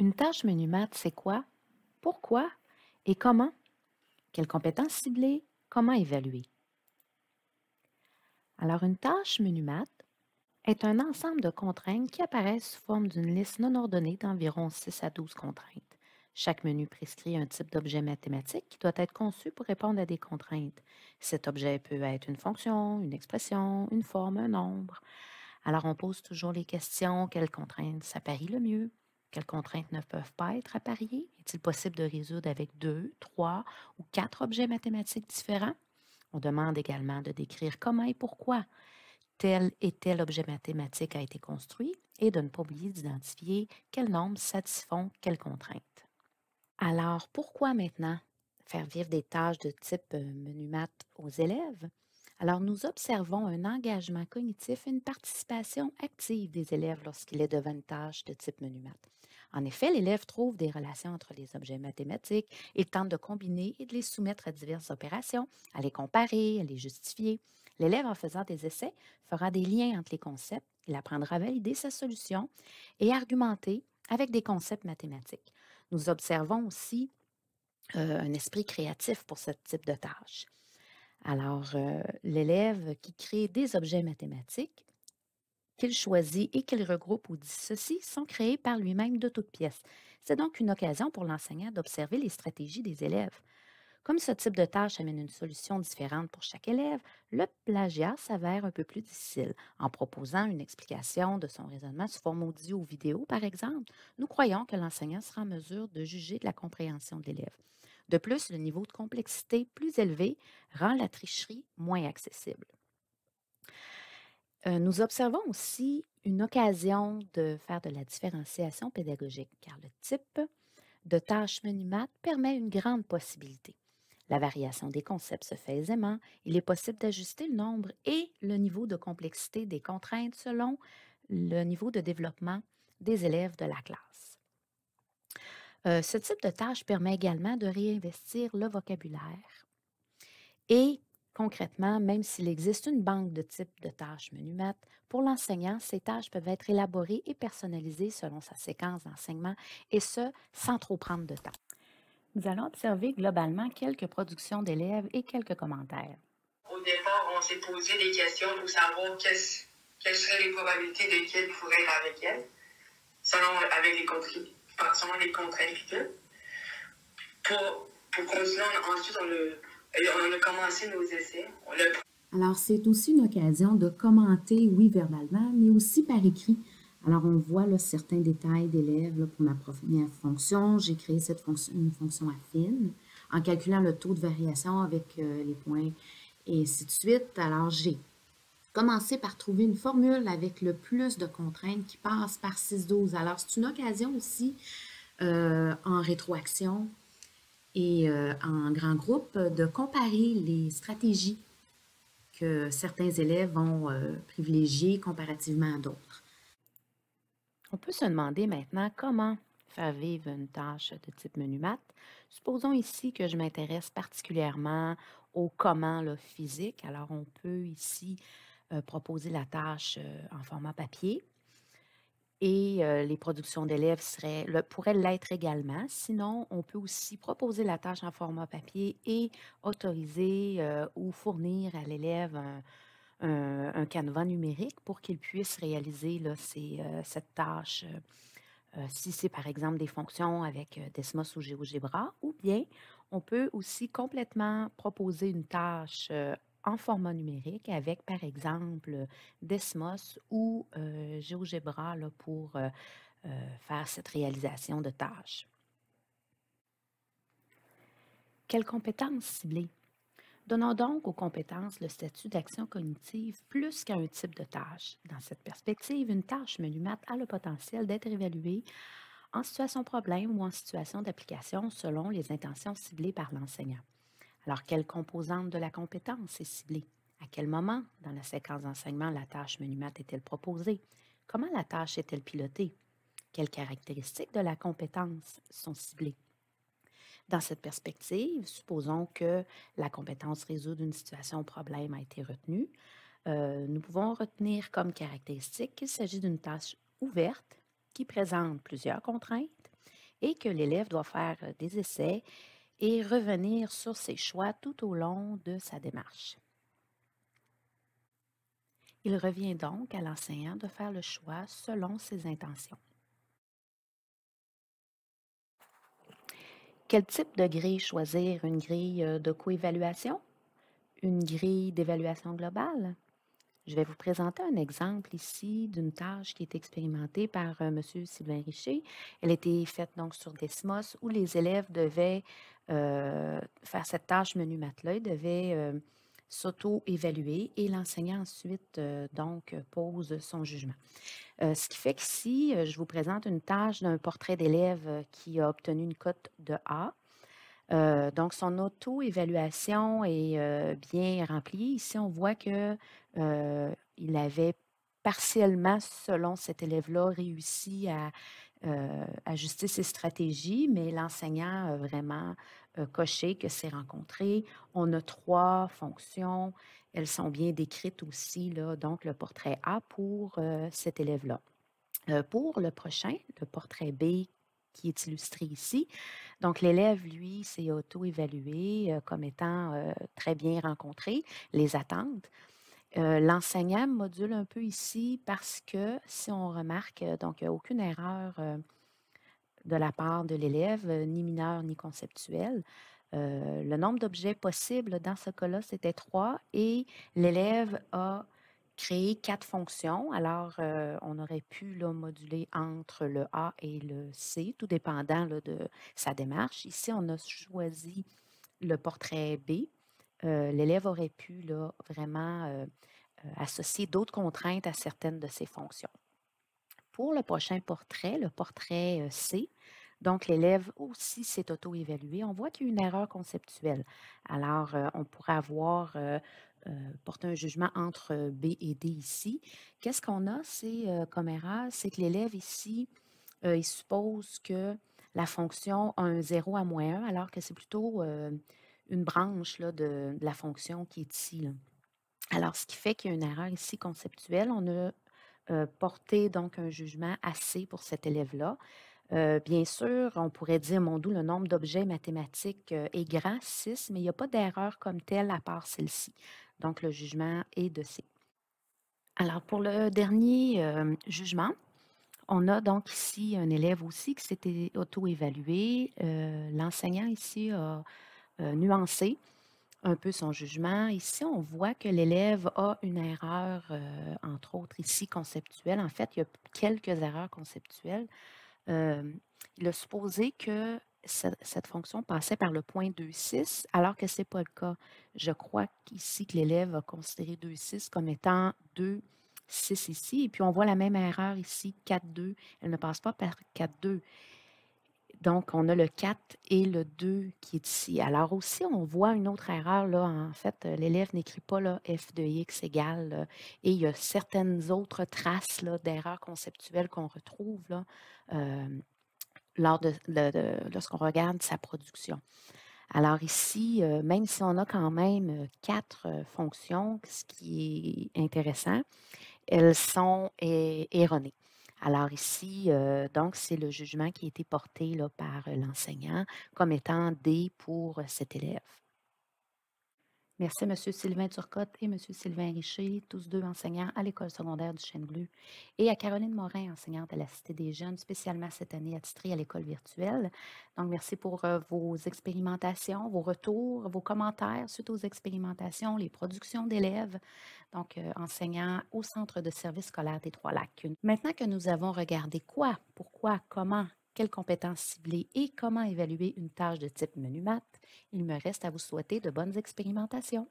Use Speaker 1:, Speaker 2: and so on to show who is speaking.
Speaker 1: Une tâche menu mat, c'est quoi? Pourquoi? Et comment? Quelles compétences cibler? Comment évaluer? Alors, une tâche menu mat est un ensemble de contraintes qui apparaissent sous forme d'une liste non ordonnée d'environ 6 à 12 contraintes. Chaque menu prescrit un type d'objet mathématique qui doit être conçu pour répondre à des contraintes. Cet objet peut être une fonction, une expression, une forme, un nombre. Alors, on pose toujours les questions, quelles contraintes parie le mieux? Quelles contraintes ne peuvent pas être appariées? Est-il possible de résoudre avec deux, trois ou quatre objets mathématiques différents? On demande également de décrire comment et pourquoi tel et tel objet mathématique a été construit et de ne pas oublier d'identifier quels nombres satisfont quelles contraintes. Alors, pourquoi maintenant faire vivre des tâches de type euh, menu math aux élèves? Alors, nous observons un engagement cognitif et une participation active des élèves lorsqu'il est devant une tâche de type menu math. En effet, l'élève trouve des relations entre les objets mathématiques, il tente de combiner et de les soumettre à diverses opérations, à les comparer, à les justifier. L'élève, en faisant des essais, fera des liens entre les concepts, il apprendra à valider sa solution et argumenter avec des concepts mathématiques. Nous observons aussi euh, un esprit créatif pour ce type de tâche. Alors, euh, l'élève qui crée des objets mathématiques qu'il choisit et qu'il regroupe ou ceci sont créés par lui-même de toutes pièces. C'est donc une occasion pour l'enseignant d'observer les stratégies des élèves. Comme ce type de tâche amène une solution différente pour chaque élève, le plagiat s'avère un peu plus difficile. En proposant une explication de son raisonnement sous forme audio ou vidéo, par exemple, nous croyons que l'enseignant sera en mesure de juger de la compréhension de l'élève. De plus, le niveau de complexité plus élevé rend la tricherie moins accessible. Euh, nous observons aussi une occasion de faire de la différenciation pédagogique, car le type de tâche menu permet une grande possibilité. La variation des concepts se fait aisément. Il est possible d'ajuster le nombre et le niveau de complexité des contraintes selon le niveau de développement des élèves de la classe. Euh, ce type de tâche permet également de réinvestir le vocabulaire et Concrètement, même s'il existe une banque de type de tâches MenuMath, pour l'enseignant, ces tâches peuvent être élaborées et personnalisées selon sa séquence d'enseignement, et ce, sans trop prendre de temps. Nous allons observer globalement quelques productions d'élèves et quelques commentaires. Au départ, on s'est posé des questions pour savoir quelles, seraient les probabilités de qu'elle pourrait être avec elle, selon les, les contraintes pour, pour continuer, ensuite, dans le on a commencé nos essais. Alors, c'est aussi une occasion de commenter, oui, verbalement, mais aussi par écrit. Alors, on voit là, certains détails d'élèves pour ma première fonction. J'ai créé cette fonction, une fonction affine en calculant le taux de variation avec euh, les points et ainsi de suite. Alors, j'ai commencé par trouver une formule avec le plus de contraintes qui passe par 6-12. Alors, c'est une occasion aussi euh, en rétroaction et euh, en grand groupe euh, de comparer les stratégies que certains élèves vont euh, privilégier comparativement à d'autres. On peut se demander maintenant comment faire vivre une tâche de type menu mat. Supposons ici que je m'intéresse particulièrement au comment le physique. Alors, on peut ici proposer la tâche en format papier et les productions d'élèves seraient, pourraient l'être également. Sinon, on peut aussi proposer la tâche en format papier et autoriser ou fournir à l'élève un, un, canevas numérique pour qu'il puisse réaliser là, cette tâche. si c'est par exemple des fonctions avec Desmos ou GeoGebra, ou bien on peut aussi complètement proposer une tâche en format numérique avec, par exemple, Desmos ou euh, GeoGebra pour euh, euh, faire cette réalisation de tâches. Quelles compétences ciblées Donnons donc aux compétences le statut d'action cognitive plus qu'à un type de tâche. Dans cette perspective, une tâche mat, a le potentiel d'être évaluée en situation problème ou en situation d'application selon les intentions ciblées par l'enseignant. Alors, quelle composante de la compétence est ciblée? À quel moment dans la séquence d'enseignement la tâche menumate est-elle proposée? Comment la tâche est-elle pilotée? Quelles caractéristiques de la compétence sont ciblées? Dans cette perspective, supposons que la compétence résoudre une situation problème a été retenue. Euh, nous pouvons retenir comme caractéristique qu'il s'agit d'une tâche ouverte qui présente plusieurs contraintes et que l'élève doit faire des essais et revenir sur ses choix tout au long de sa démarche. Il revient donc à l'enseignant de faire le choix selon ses intentions. Quel type de grille choisir Une grille euh, de coévaluation Une grille d'évaluation globale Je vais vous présenter un exemple ici d'une tâche qui est expérimentée par euh, M. Sylvain Richer. Elle était faite donc sur Desmos où les élèves devaient euh, faire cette tâche menu matelas, il devait euh, s'auto-évaluer et l'enseignant ensuite, euh, donc, pose son jugement. ce qui fait que si je vous présente une tâche d'un portrait d'élève qui a obtenu une cote de A. donc, son auto-évaluation est bien remplie. Ici, on voit qu'il avait partiellement, selon cet élève-là, réussi à, euh, ajuster ses stratégies, mais l'enseignant a vraiment euh, coché que c'est rencontré. On a trois fonctions. Elles sont bien décrites aussi, là, donc le portrait A pour euh, cet élève-là. pour le prochain, le portrait B qui est illustré ici. Donc, l'élève, lui, s'est auto-évalué comme étant très bien rencontré, les attentes. L'enseignant module un peu ici parce que si on remarque, donc il n'y a aucune erreur de la part de l'élève, ni mineure ni conceptuelle. le nombre d'objets possibles dans ce cas-là, c'était trois et l'élève a créé quatre fonctions. Alors, on aurait pu le moduler entre le A et le C, tout dépendant de sa démarche. Ici, on a choisi le portrait B euh, l'élève aurait pu là, vraiment euh, euh, associer d'autres contraintes à certaines de ses fonctions. Pour le prochain portrait, le portrait C, donc l'élève aussi s'est auto-évalué. On voit qu'il y a une erreur conceptuelle. Alors, on pourrait avoir euh, porter un jugement entre B et D ici. Qu'est-ce qu'on a, c'est erreur, c'est que l'élève ici, il suppose que la fonction a un 0 à moins 1, alors que c'est plutôt une branche là, de, la fonction qui est ici. Alors, ce qui fait qu'il y a une erreur ici conceptuelle, on a euh, porté donc un jugement assez pour cet élève-là. Euh, bien sûr, on pourrait dire, mon doux, le nombre d'objets mathématiques euh, est grand, 6, mais il n'y a pas d'erreur comme telle à part celle-ci. Donc, le jugement est de C. Alors, pour le dernier jugement, on a donc ici un élève aussi qui s'était auto-évalué. L'enseignant ici a euh, nuancer un peu son jugement. Ici, on voit que l'élève a une erreur, euh, entre autres ici, conceptuelle. En fait, il y a quelques erreurs conceptuelles. Euh, il a supposé que cette, fonction passait par le point 2,6, alors que ce n'est pas le cas. Je crois qu'ici que l'élève a considéré 2,6 comme étant 2, 6 ici. Et puis, on voit la même erreur ici, 4,2. Elle ne passe pas par 4,2. Donc, on a le 4 et le 2 qui est ici. Alors aussi, on voit une autre erreur. Là, en fait, euh, l'élève n'écrit pas f de x égale. Euh, et il y a certaines autres traces d'erreurs conceptuelles qu'on retrouve euh, lors de, lorsqu'on regarde sa production. Alors ici, même si on a quand même quatre fonctions, ce qui est intéressant, elles sont erronées. Alors ici, euh, donc, c'est le jugement qui a été porté par euh, l'enseignant comme étant D pour euh, cet élève. Merci M. Sylvain Turcotte et M. Sylvain Richer, tous deux enseignants à l'École secondaire du Chêne Bleu, et à Caroline Morin, enseignante à la Cité des Jeunes, spécialement cette année attitrée à l'École virtuelle. Donc, merci pour euh, vos expérimentations, vos retours, vos commentaires suite aux expérimentations, les productions d'élèves, donc euh, enseignants au Centre de service scolaire des Trois-Lacs. Maintenant que nous avons regardé quoi, pourquoi, comment quelles compétences cibler et comment évaluer une tâche de type menu mat il me reste à vous souhaiter de bonnes expérimentations.